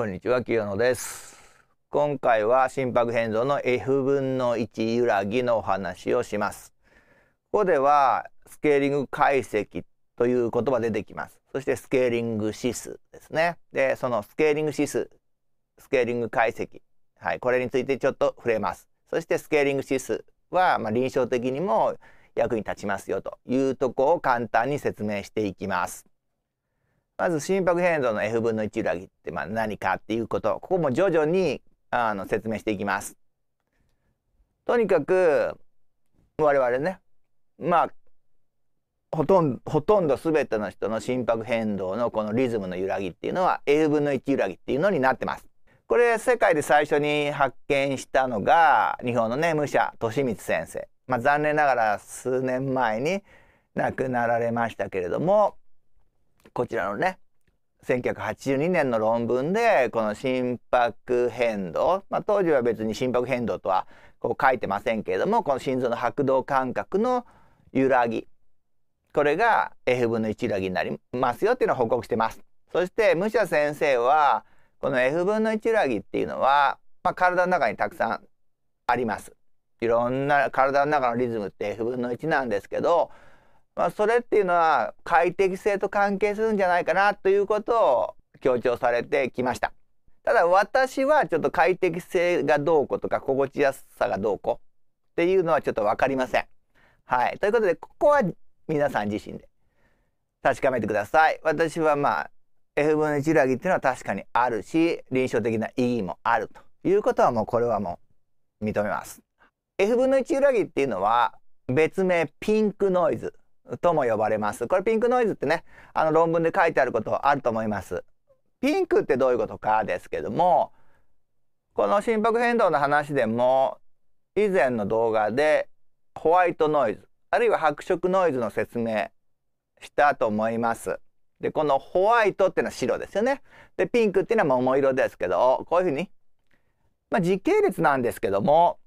こんにちは清野です今回は心拍変動の F 分の1揺らぎのお話をしますここではスケーリング解析という言葉出てきますそしてスケーリング指数ですねでそのスケーリング指数スケーリング解析はいこれについてちょっと触れますそしてスケーリング指数は、まあ、臨床的にも役に立ちますよというとこを簡単に説明していきます。まず心拍変動の F 分の1揺らぎってまあ何かっていうことここも徐々にあの説明していきます。とにかく我々ねまあほとんどほとんど全ての人の心拍変動のこのリズムの揺らぎっていうのは F 分の1揺らぎっていうのになってます。これ世界で最初に発見したのが日本のね武者利光先生、まあ、残念ながら数年前に亡くなられましたけれどもこちらのね1982年の論文でこの心拍変動、まあ、当時は別に心拍変動とはこう書いてませんけれどもこの心臓の拍動感覚の揺らぎこれが F 分の1揺らぎになりますよっていうのを報告してます。そして武者先生はこの F 分の1揺らぎっていうのは、まあ、体の中にたくさんあります。いろんな体の中のリズムって F 分の1なんですけどまあ、それっていうのは快適性と関係するんじゃないかなということを強調されてきました。ただ私はちょっと快適性がどうことか心地やすさがどうこうっていうのはちょっと分かりません。はい。ということで、ここは皆さん自身で確かめてください。私はまあ、F 分の1裏切っていうのは確かにあるし、臨床的な意義もあるということはもうこれはもう認めます。F 分の1裏切っていうのは別名ピンクノイズとも呼ばれます。これピンクノイズってね、あの論文で書いてあることあると思います。ピンクってどういうことかですけども、この心拍変動の話でも以前の動画でホワイトノイズあるいは白色ノイズの説明したと思います。でこのホワイトっていうのは白ですよね。でピンクっていうのは桃色ですけどこういうふうに、まあ、時系列なんですけども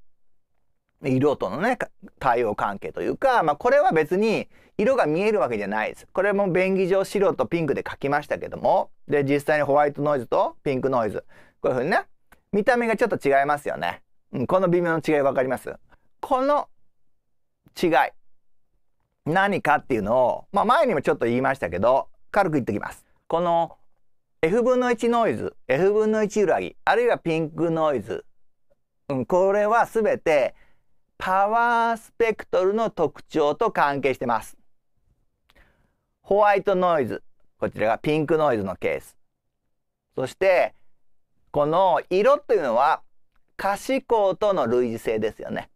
色とのね、対応関係というか、まあ、これは別に色が見えるわけじゃないです。これも便宜上白とピンクで書きましたけども、で、実際にホワイトノイズとピンクノイズ。こういうふうにね、見た目がちょっと違いますよね。うん、この微妙な違いわかりますこの違い。何かっていうのを、まあ、前にもちょっと言いましたけど、軽く言ってきます。この F 分の1ノイズ、F 分の1揺らぎ、あるいはピンクノイズ。うん、これは全てパワースペクトルの特徴と関係してます。ホワイトノイズ。こちらがピンクノイズのケース。そして、この色というのは可視光との類似性ですよね。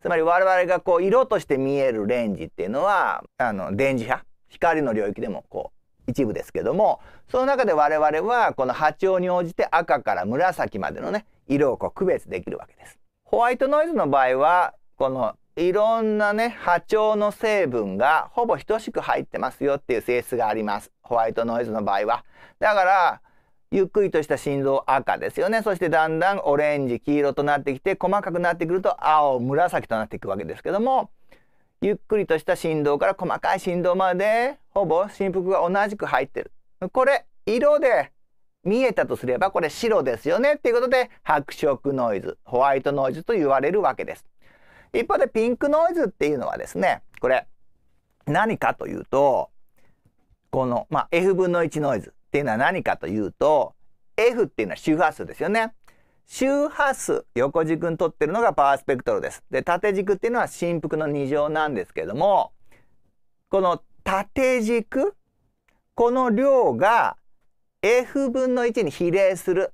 つまり我々がこう色として見えるレンジっていうのは、あの、電磁波、光の領域でもこう一部ですけども、その中で我々はこの波長に応じて赤から紫までのね、色をこう区別できるわけです。ホワイトノイズの場合はこのいろんなね波長の成分がほぼ等しく入ってますよっていう性質がありますホワイトノイズの場合は。だからゆっくりとした心臓赤ですよねそしてだんだんオレンジ黄色となってきて細かくなってくると青紫となっていくわけですけどもゆっくりとした振動から細かい振動までほぼ振幅が同じく入ってるこれ色で見えたとすればこれ白ですよねっていうことで白色ノイズホワイトノイズと言われるわけです一方でピンクノイズっていうのはですねこれ何かというとこの、まあ、F 分の1ノイズっていうのは何かというと F っていうのは周波数ですよね周波数横軸にとってるのがパワースペクトルですで縦軸っていうのは振幅の2乗なんですけどもこの縦軸この量が f 分の1に比例する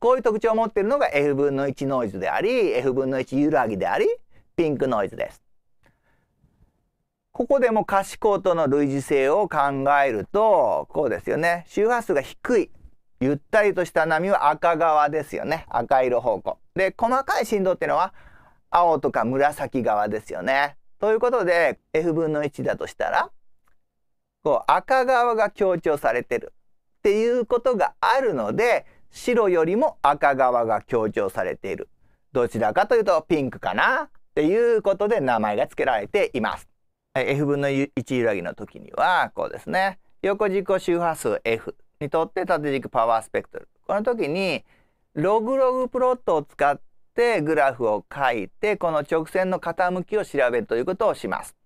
こういう特徴を持っているのが f 分の1ノイズであり f 分の1揺らぎでありピンクノイズです。ここでも可視光との類似性を考えるとこうですよね周波数が低いゆったりとした波は赤側ですよね赤色方向。で細かい振動っていうのは青とか紫側ですよね。ということで f 分の1だとしたらこう赤側が強調されてるっていうことがあるので白よりも赤側が強調されているどちらかというとピンクかなっていうことで名前が付けられています。F 分の1揺らぎの時にはこうですね横軸周波数 F にとって縦軸パワースペクトルこの時にログログプロットを使ってグラフを書いてこの直線の傾きを調べるということをします。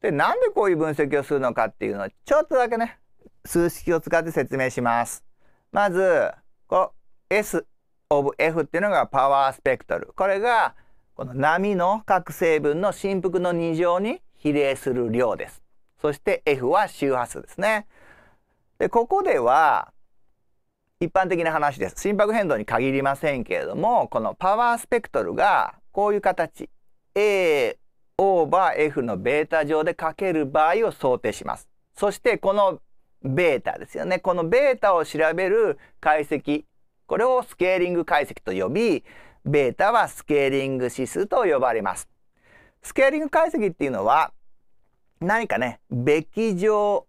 でなんでこういう分析をするのかっていうのはちょっとだけね数式を使って説明します。まず、この S of F っていうのがパワースペクトル。これが、この波の各成分の振幅の2乗に比例する量です。そして F は周波数ですね。で、ここでは、一般的な話です。心拍変動に限りませんけれども、このパワースペクトルがこういう形。A オーバー F のベータ上でかける場合を想定します。そしてこのベータですよね。このベータを調べる解析。これをスケーリング解析と呼び、ベータはスケーリング指数と呼ばれます。スケーリング解析っていうのは、何かね、べき上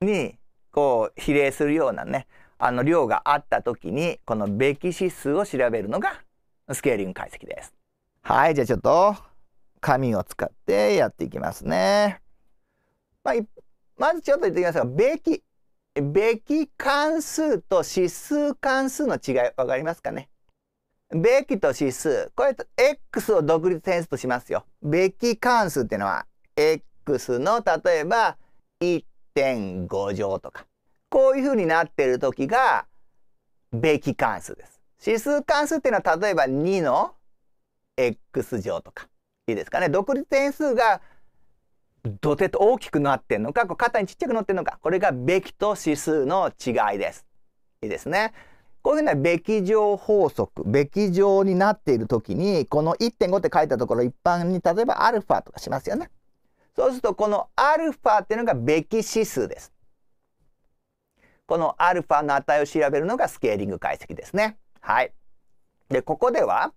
にこう比例するようなね、あの量があった時に、このべき指数を調べるのがスケーリング解析です。はい、じゃあちょっと紙を使ってやっていきますね。まあ、一まずちょっと言ってきますが、べき、べき関数と指数関数の違い、わかりますかねべきと指数。これ、x を独立変数としますよ。べき関数っていうのは、x の、例えば、1.5乗とか。こういうふうになっている時が、べき関数です。指数関数っていうのは、例えば2の x 乗とか。いいですかね。独立変数がどてと大きくなってんのか、肩にちっちゃくなってんのか、これがべきと指数の違いです。いいですね。こういうのはべき上法則、べき上になっている時に、この1.5って書いたところ一般に例えばアルファとかしますよね。そうするとこのアルファっていうのがべき指数です。このアルファの値を調べるのがスケーリング解析ですね。はい。で、ここでは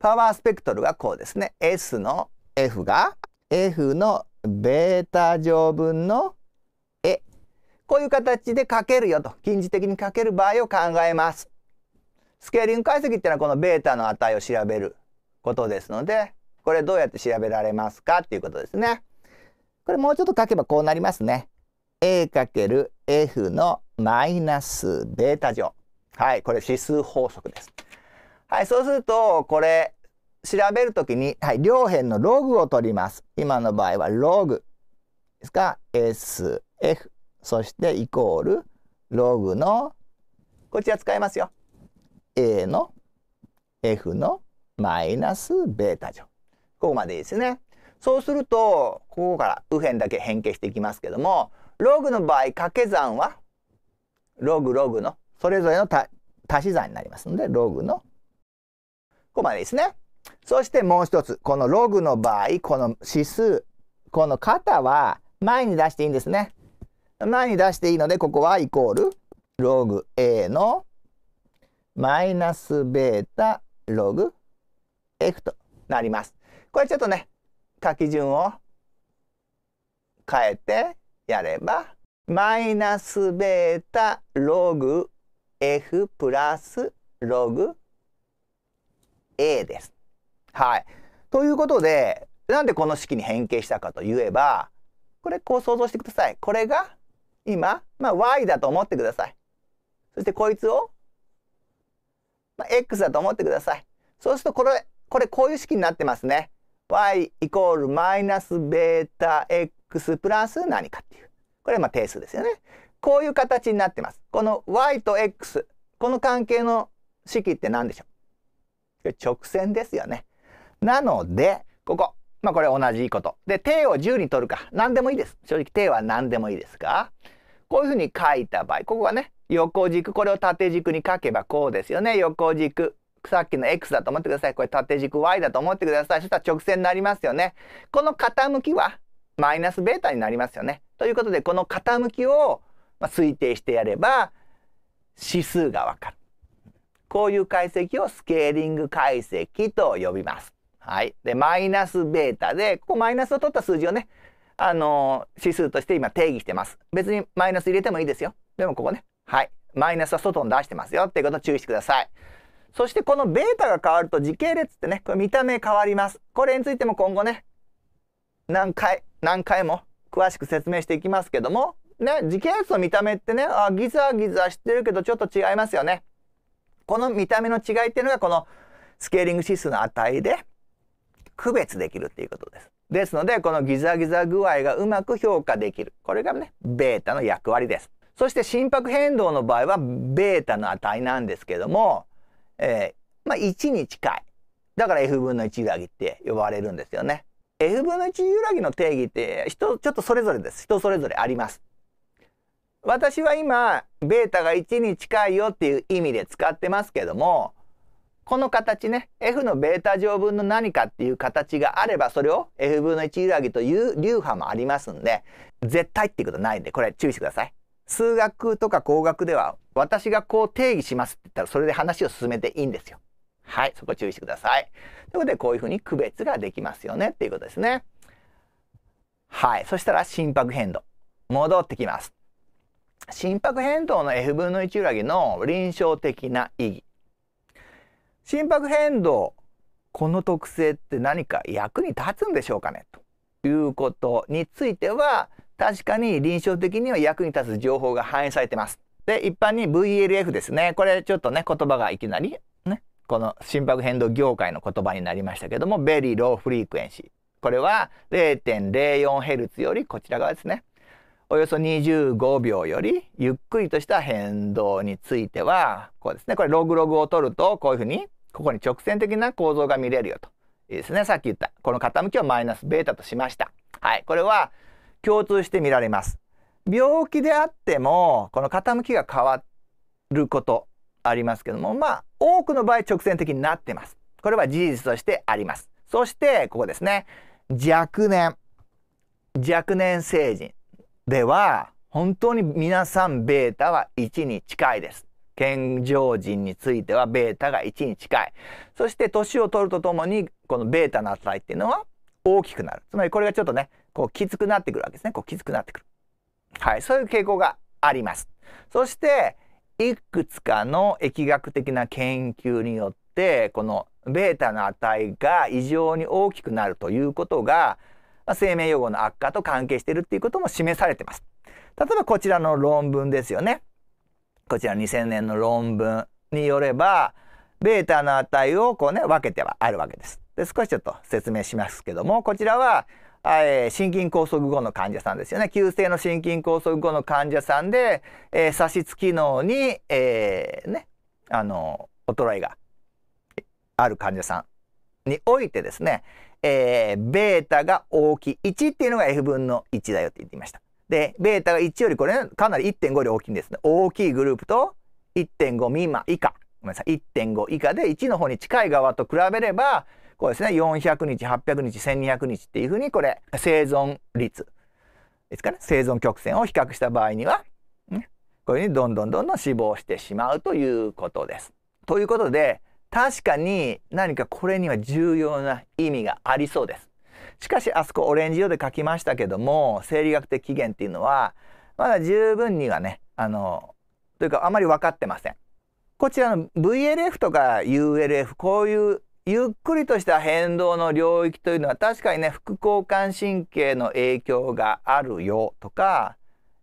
パワースペクトルがこうですね。S の F が F のベータ乗分のえこういう形で書けるよと近似的に書ける場合を考えます。スケーリング解析っていうのはこのベータの値を調べることですのでこれどうやって調べられますかっていうことですね。これもうちょっと書けばこうなりますね。a×f のマイナスベータ乗。はい、これ指数法則です。はい、そうすると、これ、調べるときに、はい、両辺のログを取ります。今の場合はログですか SF そしてイコールログのこちら使いますよ。A の F のマイナスベータ乗。ここまでいいですね。そうするとここから右辺だけ変形していきますけどもログの場合掛け算はログログのそれぞれの足し算になりますのでログのここまでですね。そしてもう一つ、このログの場合、この指数、この型は前に出していいんですね。前に出していいので、ここはイコール、ログ A のマイナスベータログ F となります。これちょっとね、書き順を変えてやれば、マイナスベータログ F プラスログ A です。はい。ということで、なんでこの式に変形したかといえば、これこう想像してください。これが今、まあ、y だと思ってください。そしてこいつを、まあ、x だと思ってください。そうするとこれ、これこういう式になってますね。y イコールマイナスベータ x プラス何かっていう。これまあ定数ですよね。こういう形になってます。この y と x、この関係の式って何でしょう直線ですよね。なので、ここ。まあこれ同じこと。で、手を10に取るか。何でもいいです。正直手は何でもいいですが、こういうふうに書いた場合、ここがね、横軸、これを縦軸に書けばこうですよね。横軸。さっきの X だと思ってください。これ縦軸 Y だと思ってください。そしたら直線になりますよね。この傾きはマイナスベータになりますよね。ということで、この傾きを推定してやれば指数がわかる。こういう解析をスケーリング解析と呼びます。はい。で、マイナスベータで、ここマイナスを取った数字をね、あのー、指数として今定義してます。別にマイナス入れてもいいですよ。でもここね、はい。マイナスは外に出してますよっていうこと注意してください。そしてこのベータが変わると時系列ってね、これ見た目変わります。これについても今後ね、何回、何回も詳しく説明していきますけども、ね、時系列の見た目ってね、あギザギザしてるけどちょっと違いますよね。この見た目の違いっていうのがこのスケーリング指数の値で区別できるっていうことです。ですので、このギザギザ具合がうまく評価できる。これがね、ベータの役割です。そして心拍変動の場合は、ベータの値なんですけども、えー、まあ、1に近い。だから F 分の1揺らぎって呼ばれるんですよね。F 分の1揺らぎの定義って人、ちょっとそれぞれです。人それぞれあります。私は今、ベータが1に近いよっていう意味で使ってますけども、この形ね、f のベータ乗分の何かっていう形があれば、それを f 分の1揺らぎという流派もありますんで、絶対っていうことないんで、これ注意してください。数学とか工学では、私がこう定義しますって言ったら、それで話を進めていいんですよ。はい、そこ注意してください。ということで、こういうふうに区別ができますよねっていうことですね。はい、そしたら心拍変動。戻ってきます。心拍変動の f 分の1揺らぎの臨床的な意義。心拍変動この特性って何か役に立つんでしょうかねということについては確かに臨床的には役に立つ情報が反映されてます。で一般に VLF ですねこれちょっとね言葉がいきなりねこの心拍変動業界の言葉になりましたけどもベリーローフリークエンシーこれは 0.04Hz よりこちら側ですねおよそ25秒よりゆっくりとした変動についてはこうですねこれログログを取るとこういうふうにここに直線的な構造が見れるよと。いいですね。さっき言った。この傾きをマイナスベータとしました。はい。これは共通して見られます。病気であっても、この傾きが変わることありますけども、まあ、多くの場合直線的になってます。これは事実としてあります。そして、ここですね。若年。若年成人では、本当に皆さんベータは1に近いです。健常人についてはベータが1に近い。そして年を取るとともに、このベータの値っていうのは大きくなる。つまりこれがちょっとね、こうきつくなってくるわけですね。こうきつくなってくる。はい、そういう傾向があります。そして、いくつかの疫学的な研究によって、このベータの値が異常に大きくなるということが、まあ、生命予後の悪化と関係しているっていうことも示されてます。例えばこちらの論文ですよね。こちら2000年の論文によれば、ベータの値をこうね、分けてはあるわけです。で、少しちょっと説明しますけども、こちらは、えー、心筋梗塞後の患者さんですよね。急性の心筋梗塞後の患者さんで、えー、左き機能に、えー、ね、あの、衰えがある患者さんにおいてですね、えー、ベータが大きい1っていうのが F 分の1だよって言っていました。で、ベータが1よりこれ、ね、かなり1.5より大きいんですね。大きいグループと1.5未満以下。ごめんなさい。1.5以下で1の方に近い側と比べれば、こうですね、400日、800日、1200日っていうふうに、これ、生存率ですかね。生存曲線を比較した場合には、こういうふうにどんどんどんどん死亡してしまうということです。ということで、確かに何かこれには重要な意味がありそうです。しかしあそこオレンジ色で書きましたけども生理学的起源っていうのはまだ十分にはねあのというかあまり分かってません。こちらの VLF とか ULF こういうゆっくりとした変動の領域というのは確かにね副交感神経の影響があるよとか、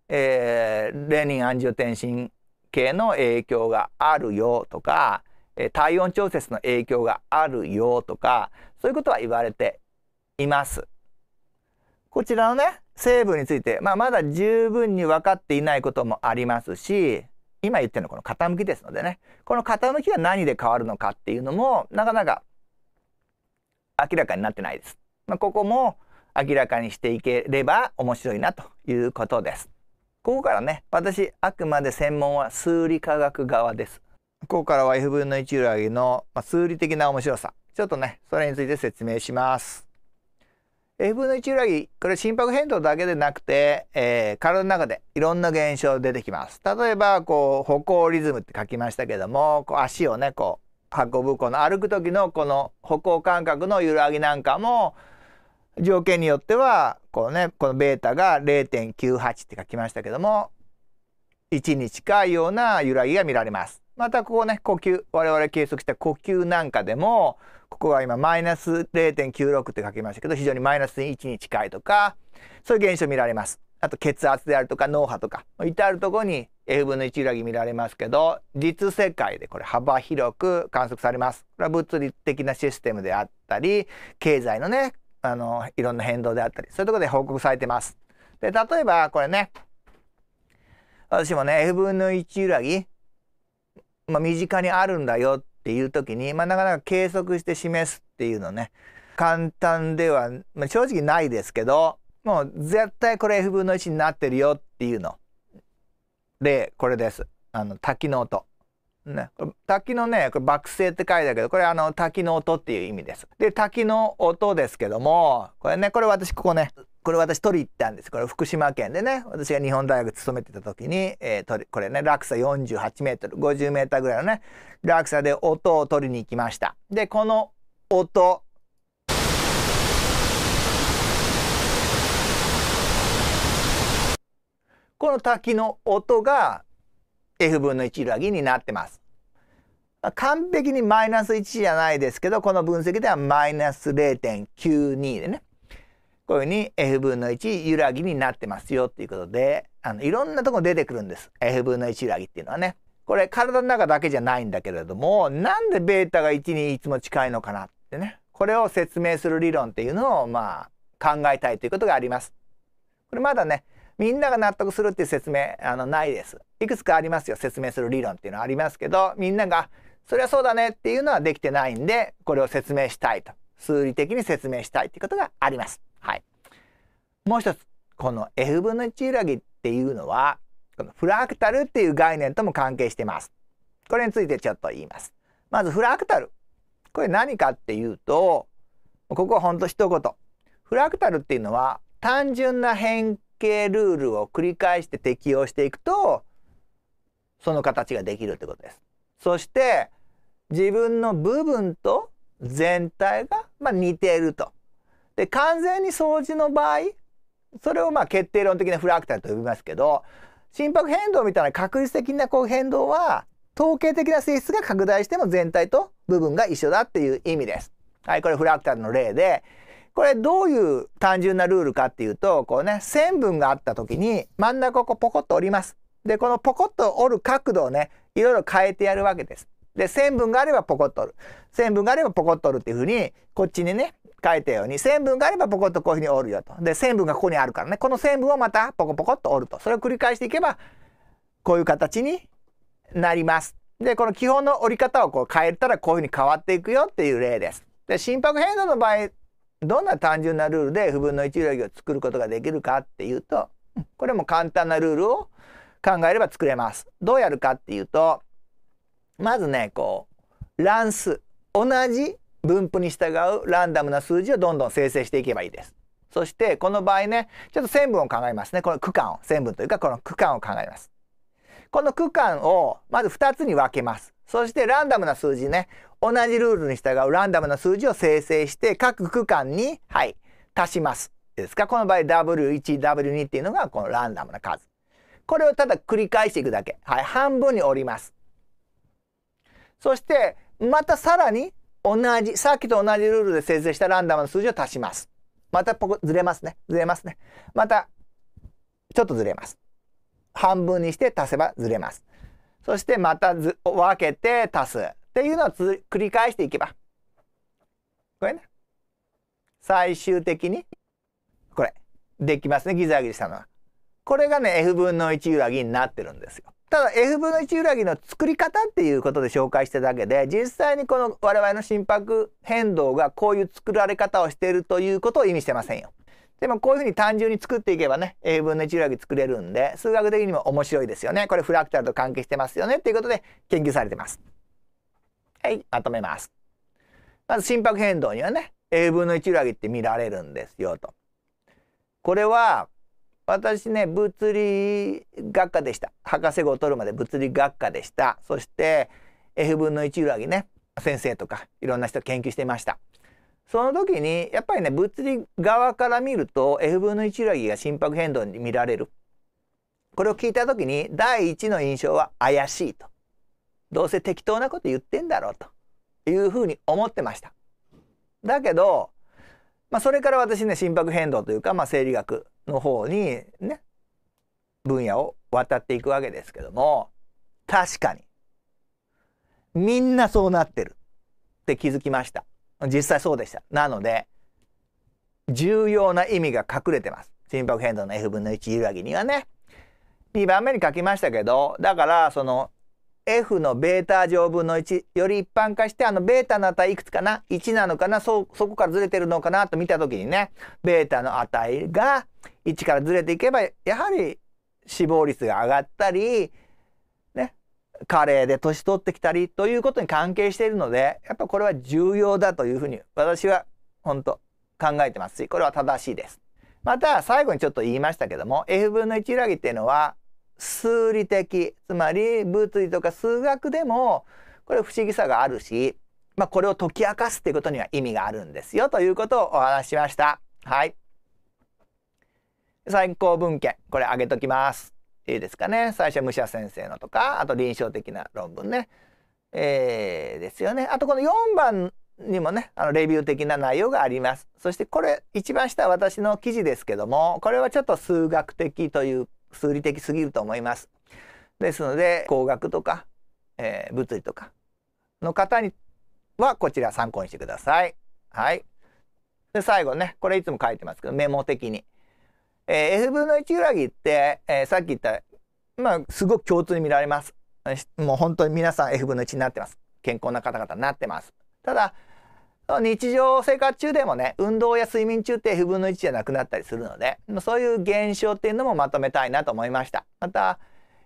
えー、レニンアンジオテンシン系の影響があるよとか、え体温調節の影響があるよとかそういうことは言われています。こちらのね成分について、まあ、まだ十分に分かっていないこともありますし今言ってるのはこの傾きですのでねこの傾きが何で変わるのかっていうのもなかなか明らかになってないです。まあ、ここも明らかにしていければ面白いなということです。ここからね私あくまで専門は数理科学側です。ここからは F 分の1ぐらいの数理的な面白さちょっとねそれについて説明します。F 分の1揺らぎこれ心拍変動だけでなくて、えー、体の中でいろんな現象出てきます例えばこう歩行リズムって書きましたけどもこう足をねこう運ぶこの歩く時のこの歩行感覚の揺らぎなんかも条件によってはこうねこのベータが0.98って書きましたけども1に近いような揺らぎが見られます。またここね呼吸我々計測した呼吸なんかでもここが今マイナス0.96って書きましたけど非常にマイナス1に近いとかそういう現象見られます。あと血圧であるとか脳波とか至るとこに F 分の1揺らぎ見られますけど実世界でこれ幅広く観測されます。これは物理的なシステムであったり経済のねあのいろんな変動であったりそういうところで報告されてます。で例えばこれね私もね F 分の1揺らぎ、まあ、身近にあるんだよっっていう時に、まあ、なかなか計測して示すっていうのね簡単では、まあ、正直ないですけどもう絶対これ f 分の1になってるよっていうの。例これです。あの滝の音。ね、滝のねこれ爆星」って書いてあるけどこれあの滝の音っていう意味です。で滝の音ですけどもこれねこれ私ここねこれ私取り行ったんです。これ福島県でね、私が日本大学勤めてた時に、えー、取これね、落差48メートル、50メーぐらいのね、落差で音を取りに行きました。で、この音、この滝の音が f 分の1裏ギになってます。完璧にマイナス1じゃないですけど、この分析ではマイナス0.92でね、こういうふうに f 分の1揺らぎになってますよっていうことであのいろんなとこ出てくるんです f 分の1揺らぎっていうのはね。これ体の中だけじゃないんだけれどもなんで β が1にいつも近いのかなってねこれを説明する理論っていうのをまあ考えたいということがあります。これまだねみんなが納得するっていう説明あのないです。いくつかありますよ説明する理論っていうのはありますけどみんながそれはそうだねっていうのはできてないんでこれを説明したいと数理的に説明したいということがあります。はい。もう一つ、この f 分の1揺らぎっていうのは、このフラクタルっていう概念とも関係してます。これについてちょっと言います。まずフラクタル。これ何かっていうと、ここはほんと一言。フラクタルっていうのは単純な変形ルールを繰り返して適用していくと、その形ができるってことです。そして自分の部分と全体が、まあ、似ているとで完全に掃除の場合それをまあ決定論的なフラクタルと呼びますけど心拍変動みたいな確率的なこう変動は統計的な性質が拡大しても全体と部分が一緒だっていう意味です。はい、これフラクタルの例でこれどういう単純なルールかっていうとこうね線分があった時に真ん中をこうポコッと折ります。でこのポコッと折る角度をねいろいろ変えてやるわけです。で線分があればポコッと折る線分があればポコッと折るっていうふうにこっちにね書いたように線分があればポコッとこういうふうに折るよと。で線分がここにあるからねこの線分をまたポコポコっと折るとそれを繰り返していけばこういう形になります。でこの基本の折り方をこう変えたらこういうふうに変わっていくよっていう例です。で心拍変動の場合どんな単純なルールで不分の1揺らぎを作ることができるかっていうとこれも簡単なルールを考えれば作れます。どうやるかっていうとまずねこう乱数同じ分布に従うランダムな数字をどんどん生成していけばいいです。そしてこの場合ねちょっと線分を考えますねこの区間を線分というかこの区間を考えます。この区間をまず2つに分けます。そしてランダムな数字ね同じルールに従うランダムな数字を生成して各区間にはい足します。ですかこの場合 W1W2 っていうのがこのランダムな数。これをただ繰り返していくだけ。はい半分に折ります。そしてまたさらに同じ、さっきと同じルールで生成したランダムの数字を足します。またここずれますね。ずれますね。また、ちょっとずれます。半分にして足せばずれます。そしてまたず分けて足すっていうのを繰り返していけば。これね。最終的に、これ、できますね。ギザギザしたのは。これがね、f 分の1揺らぎになってるんですよ。ただ F 分の1揺らぎの作り方っていうことで紹介しただけで実際にこの我々の心拍変動がこういう作られ方をしているということを意味してませんよ。でもこういうふうに単純に作っていけばね A 分の1揺らぎ作れるんで数学的にも面白いですよね。これフラクタルと関係してますよねっていうことで研究されてます。はいまとめます。まず心拍変動にはね A 分の1揺らぎって見られるんですよと。これは私ね物理学科でした博士号を取るまで物理学科でしたそして F 分の1揺らね先生とかいろんな人研究していましたその時にやっぱりね物理側から見ると F 分の1揺らが心拍変動に見られるこれを聞いた時に第一の印象は怪しいとどうせ適当なこと言ってんだろうというふうに思ってましただけど、まあ、それから私ね心拍変動というか、まあ、生理学の方にね分野を渡っていくわけですけども確かにみんなそうなってるって気づきました実際そうでしたなので重要な意味が隠れてます心拍変動の F 分の1揺らぎにはね2番目に書きましたけどだからその f のベータ乗分の1より一般化してあのベータの値いくつかな1なのかなそそこからずれてるのかなと見た時にねベータの値が1からずれていけばやはり死亡率が上がったりね加齢で年取ってきたりということに関係しているのでやっぱこれは重要だというふうに私は本当考えてますしこれは正しいです。また最後にちょっと言いましたけども f 分の1裏切っていうのは数理的つまり物理とか数学でもこれ不思議さがあるし、まあ、これを解き明かすっていうことには意味があるんですよということをお話ししました。はい。参考文献これ上げときます。いいですかね。最初武者先生のとかあと臨床的な論文ね。えー、ですよね。あとこの4番にもねあのレビュー的な内容があります。そしてこれ一番下は私の記事ですけどもこれはちょっと数学的という数理的すぎると思います。ですので工学とか、えー、物理とかの方にはこちら参考にしてください。はい。で最後ねこれいつも書いてますけどメモ的に。えー、F 分の1らぎって、えー、さっき言ったまあすごく共通に見られます。もう本当に皆さん F 分の1になってます。健康な方々になってます。ただ日常生活中でもね、運動や睡眠中って不分の1じゃなくなったりするので、そういう現象っていうのもまとめたいなと思いました。また、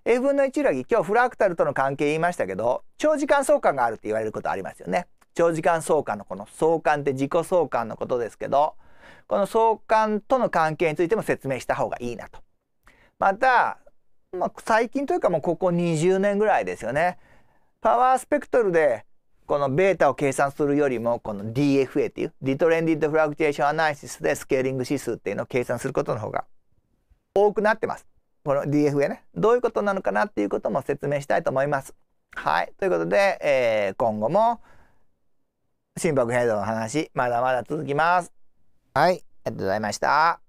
F 分の1裏ら今日フラクタルとの関係言いましたけど、長時間相関があるって言われることありますよね。長時間相関のこの相関って自己相関のことですけど、この相関との関係についても説明した方がいいなと。また、まあ、最近というかもうここ20年ぐらいですよね。パワースペクトルでこのベータを計算するよりもこの DFA っていうディトレンディッドフラクチュエーションアナリシスでスケーリング指数っていうのを計算することの方が多くなってます。この DFA ねどういうことなのかなっていうことも説明したいと思います。はいということで、えー、今後も心拍変動の話まだまだ続きます。はいありがとうございました。